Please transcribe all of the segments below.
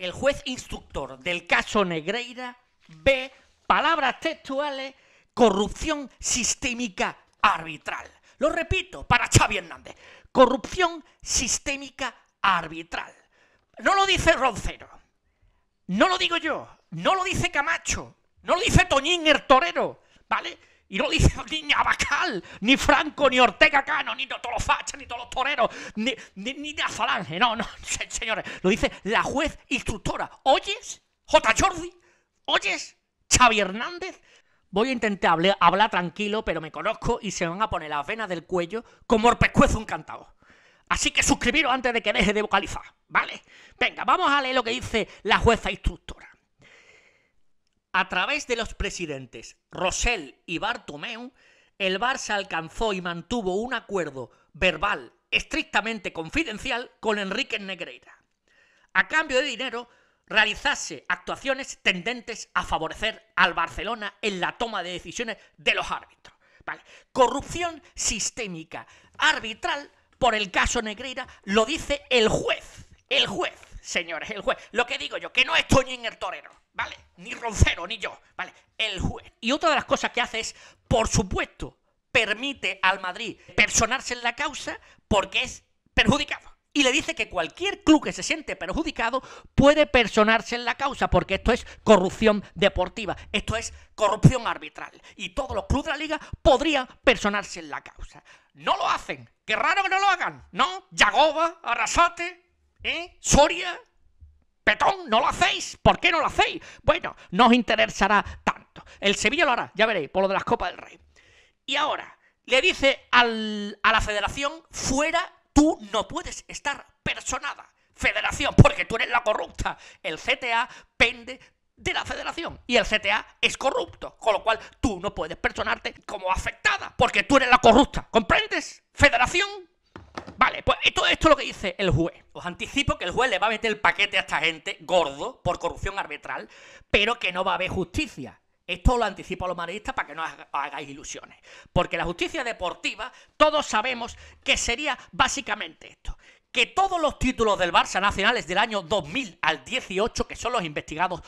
el juez instructor del caso Negreira ve palabras textuales corrupción sistémica arbitral. Lo repito para Xavi Hernández, corrupción sistémica arbitral. No lo dice Roncero, no lo digo yo, no lo dice Camacho, no lo dice Toñín el Torero, ¿vale? Y no dice ni Bacal, ni Franco, ni Ortega Cano, ni todos los fachas, ni todos los toreros, ni, ni, ni la falange. No, no, señores. Lo dice la juez instructora. ¿Oyes? J. Jordi. ¿Oyes? Xavi Hernández. Voy a intentar hablar, tranquilo, pero me conozco y se me van a poner las venas del cuello como el pescuezo encantado. Así que suscribiros antes de que deje de vocalizar, ¿vale? Venga, vamos a leer lo que dice la jueza instructora. A través de los presidentes Rosell y Bartomeu, el Barça alcanzó y mantuvo un acuerdo verbal estrictamente confidencial con Enrique Negreira. A cambio de dinero, realizase actuaciones tendentes a favorecer al Barcelona en la toma de decisiones de los árbitros. Corrupción sistémica arbitral por el caso Negreira lo dice el juez. El juez señores, el juez. Lo que digo yo, que no estoy en el torero, ¿vale? Ni Roncero, ni yo, ¿vale? El juez. Y otra de las cosas que hace es, por supuesto, permite al Madrid personarse en la causa porque es perjudicado. Y le dice que cualquier club que se siente perjudicado puede personarse en la causa, porque esto es corrupción deportiva, esto es corrupción arbitral. Y todos los clubes de la liga podrían personarse en la causa. No lo hacen, qué raro que no lo hagan, ¿no? Yagoba, Arrasate, ¿Eh? ¿Soria? ¿Petón? ¿No lo hacéis? ¿Por qué no lo hacéis? Bueno, no os interesará tanto. El Sevilla lo hará, ya veréis, por lo de las Copas del Rey. Y ahora, le dice a la federación, fuera, tú no puedes estar personada. Federación, porque tú eres la corrupta. El CTA pende de la federación y el CTA es corrupto, con lo cual tú no puedes personarte como afectada, porque tú eres la corrupta. ¿Comprendes? Federación, Vale, pues esto es lo que dice el juez. Os anticipo que el juez le va a meter el paquete a esta gente gordo por corrupción arbitral, pero que no va a haber justicia. Esto lo anticipo a los madridistas para que no hagáis ilusiones. Porque la justicia deportiva, todos sabemos que sería básicamente esto. Que todos los títulos del Barça nacionales del año 2000 al 18, que son los investigados,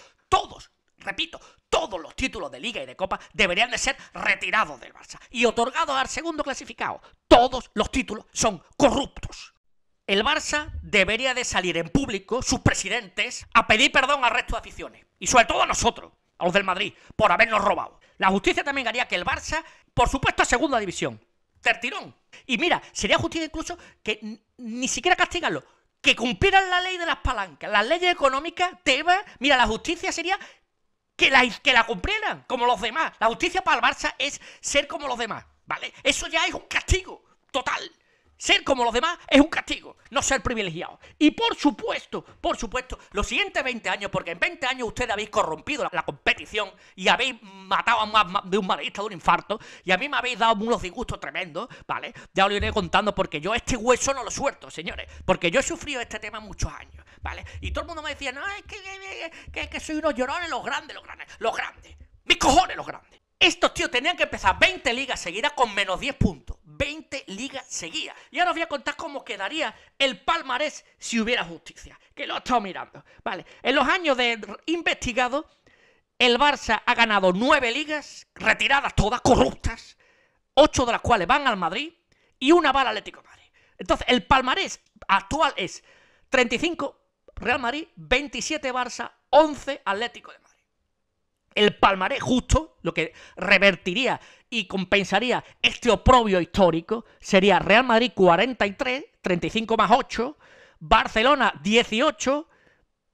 Repito, todos los títulos de Liga y de Copa deberían de ser retirados del Barça y otorgados al segundo clasificado. Todos los títulos son corruptos. El Barça debería de salir en público, sus presidentes, a pedir perdón al resto de aficiones. Y sobre todo a nosotros, a los del Madrid, por habernos robado. La justicia también haría que el Barça, por supuesto, a segunda división. Tertirón. Y mira, sería justicia incluso que ni siquiera castigarlo. Que cumplieran la ley de las palancas, las leyes económicas, va. Mira, la justicia sería que la, que la cumplieran, como los demás. La justicia para el Barça es ser como los demás, ¿vale? Eso ya es un castigo total. Ser como los demás es un castigo, no ser privilegiado. Y por supuesto, por supuesto, los siguientes 20 años, porque en 20 años ustedes habéis corrompido la, competición y habéis matado a más, de un maldito de un infarto, y a mí me habéis dado unos disgustos tremendos, ¿vale? Ya os lo iré contando porque yo este hueso no lo suelto, señores, porque yo he sufrido este tema muchos años, ¿vale? Y todo el mundo me decía, no, es que, que soy unos llorones, los grandes, los grandes, los grandes. Mis cojones, los grandes. Estos tíos tenían que empezar 20 ligas seguidas con menos 10 puntos liga seguía. Y ahora os voy a contar cómo quedaría el palmarés si hubiera justicia, que lo he estado mirando. Vale, en los años de investigado, el Barça ha ganado nueve ligas, retiradas todas, corruptas, ocho de las cuales van al Madrid y una va al Atlético de Madrid. Entonces, el palmarés actual es 35 Real Madrid, 27 Barça, 11 Atlético de Madrid el palmarés justo, lo que revertiría y compensaría este oprobio histórico, sería Real Madrid 43, 35 más 8, Barcelona 18,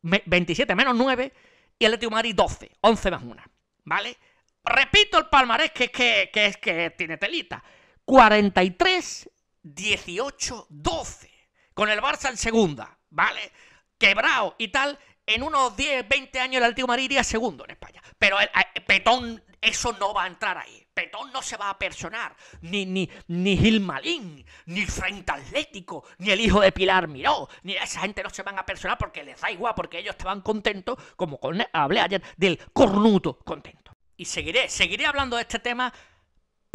27 menos 9 y Atlético Madrid 12, 11 más 1. ¿Vale? Repito el palmarés que, es que tiene telita. 43, 18, 12. Con el Barça en segunda, ¿vale? Quebrado y tal. En unos 10, 20 años el Atlético Madrid iría segundo en España. Pero eh, eh, Petón, eso no va a entrar ahí. Petón no se va a personar, ni, ni, ni Gil Malín, ni Frente Atlético, ni el hijo de Pilar Miró, ni esa gente no se van a personar porque les da igual, porque ellos estaban contentos, como hablé ayer, del cornuto contento. Y seguiré, seguiré hablando de este tema,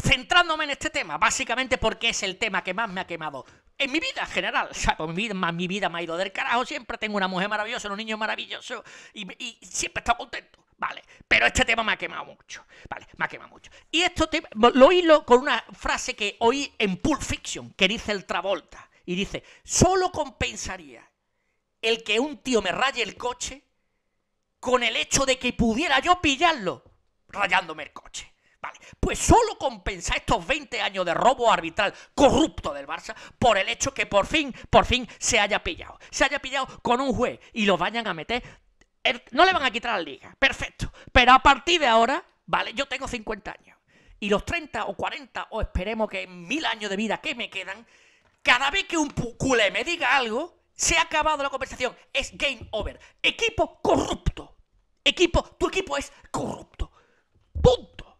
centrándome en este tema, básicamente porque es el tema que más me ha quemado en mi vida en general, o sea, mi, vida, mi vida me ha ido del carajo, siempre tengo una mujer maravillosa, un niño maravilloso, y, y siempre he estado contento. Vale, pero este tema me ha quemado mucho. Vale, me ha quemado mucho. Y esto lo hilo con una frase que oí en Pulp Fiction, que dice el Travolta. Y dice, solo compensaría el que un tío me raye el coche con el hecho de que pudiera yo pillarlo rayándome el coche. Vale, pues solo compensa estos 20 años de robo arbitral corrupto del Barça por el hecho que por fin, por fin se haya pillado. Se haya pillado con un juez y lo vayan a meter no le van a quitar la liga, perfecto. Pero a partir de ahora, vale, yo tengo 50 años. Y los 30 o 40, o esperemos que mil años de vida que me quedan, cada vez que un culé me diga algo, se ha acabado la conversación. Es game over. Equipo corrupto. Equipo, tu equipo es corrupto. Punto.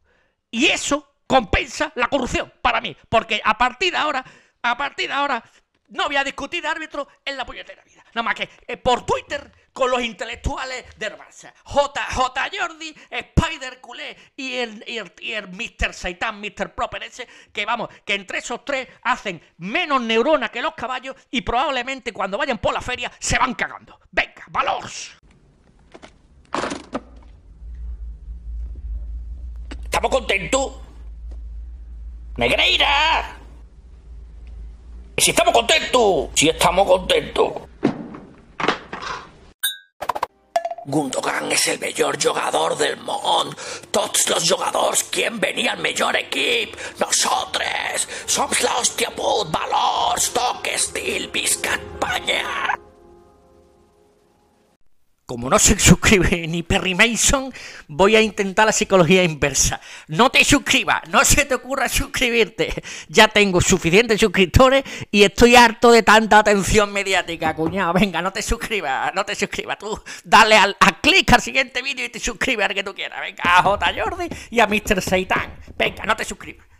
Y eso compensa la corrupción para mí. Porque a partir de ahora, a partir de ahora, no a discutir árbitro en la puñetera vida. Nada más que eh, por Twitter con los intelectuales del Barça. JJ Jordi, Spider Culé y el, el, Mr. Saitán, Mr. Proper ese, que vamos, que entre esos tres hacen menos neuronas que los caballos y probablemente cuando vayan por la feria se van cagando. Venga, ¡valors! ¿Estamos contentos? ¡Negreira! si estamos contentos? Si estamos contentos. Gundogan es el mejor jugador del mundo. Todos los jugadores ¿Quién venía al mejor equipo? ¡Nosotros! Somos la que put, Valor. toques, Steel, campaña. Pañal como no se suscribe ni Perry Mason, voy a intentar la psicología inversa. No te suscribas, no se te ocurra suscribirte. Ya tengo suficientes suscriptores y estoy harto de tanta atención mediática, cuñado. Venga, no te suscribas, no te suscribas. Tú dale al, a clic al siguiente vídeo y te suscribes al que tú quieras. Venga, a J. Jordi y a Mr. Seitan. Venga, no te suscribas.